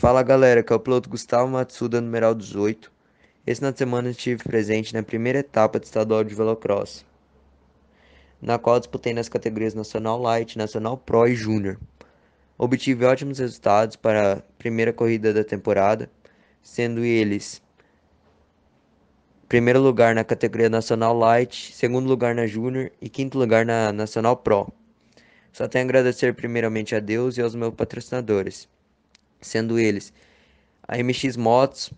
Fala galera, que é o piloto Gustavo Matsuda, numeral 18. Esse na de semana estive presente na primeira etapa do estadual de Velocross, na qual disputei nas categorias Nacional Light, Nacional Pro e Júnior. Obtive ótimos resultados para a primeira corrida da temporada, sendo eles primeiro lugar na categoria Nacional Light, segundo lugar na Júnior e quinto lugar na Nacional Pro. Só tenho a agradecer primeiramente a Deus e aos meus patrocinadores sendo eles a MX Motos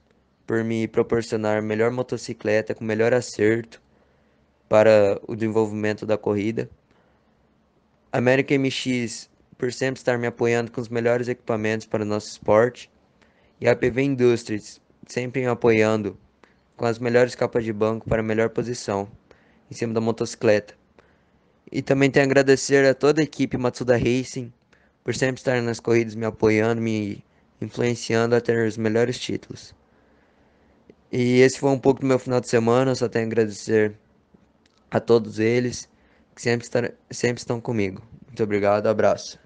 por me proporcionar melhor motocicleta com melhor acerto para o desenvolvimento da corrida, América MX por sempre estar me apoiando com os melhores equipamentos para o nosso esporte e a PV Industries sempre me apoiando com as melhores capas de banco para a melhor posição em cima da motocicleta. E também tenho a agradecer a toda a equipe Matsuda Racing por sempre estar nas corridas me apoiando, me influenciando a ter os melhores títulos. E esse foi um pouco do meu final de semana, eu só tenho a agradecer a todos eles que sempre, estar, sempre estão comigo. Muito obrigado, abraço.